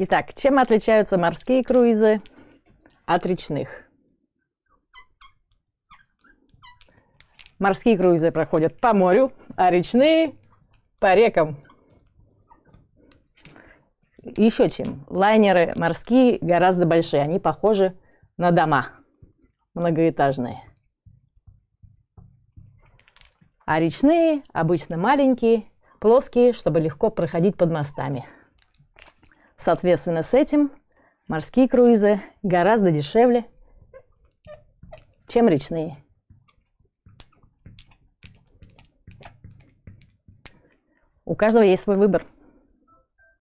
Итак, чем отличаются морские круизы от речных? Морские круизы проходят по морю, а речные по рекам. Еще чем. Лайнеры морские гораздо большие, они похожи на дома многоэтажные. А речные обычно маленькие плоские, чтобы легко проходить под мостами. Соответственно, с этим морские круизы гораздо дешевле, чем речные. У каждого есть свой выбор –